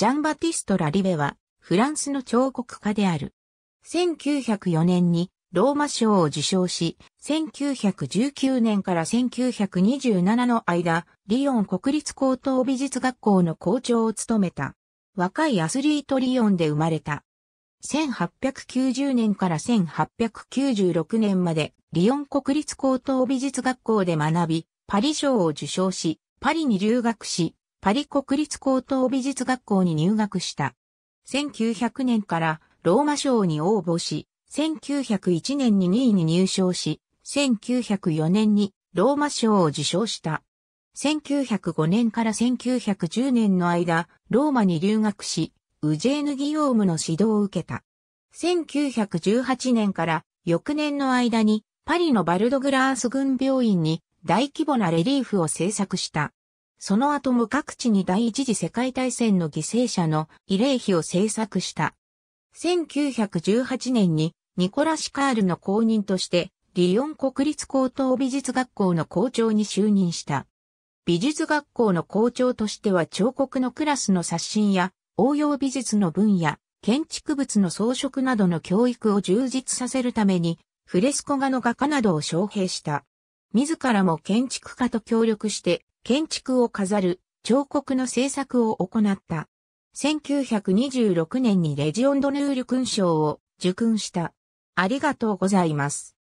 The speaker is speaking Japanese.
ジャンバティスト・ラリベは、フランスの彫刻家である。1904年にローマ賞を受賞し、1919年から1927の間、リヨン国立高等美術学校の校長を務めた。若いアスリートリヨンで生まれた。1890年から1896年まで、リヨン国立高等美術学校で学び、パリ賞を受賞し、パリに留学し、パリ国立高等美術学校に入学した。1900年からローマ賞に応募し、1901年に2位に入賞し、1904年にローマ賞を受賞した。1905年から1910年の間、ローマに留学し、ウジェーヌ・ギヨームの指導を受けた。1918年から翌年の間にパリのバルドグラース軍病院に大規模なレリーフを制作した。その後も各地に第一次世界大戦の犠牲者の慰霊碑を制作した。1918年にニコラ・シカールの後任として、リヨン国立高等美術学校の校長に就任した。美術学校の校長としては彫刻のクラスの刷新や応用美術の分野、建築物の装飾などの教育を充実させるためにフレスコ画の画家などを招聘した。自らも建築家と協力して建築を飾る彫刻の制作を行った。1926年にレジオンドヌール勲章を受勲した。ありがとうございます。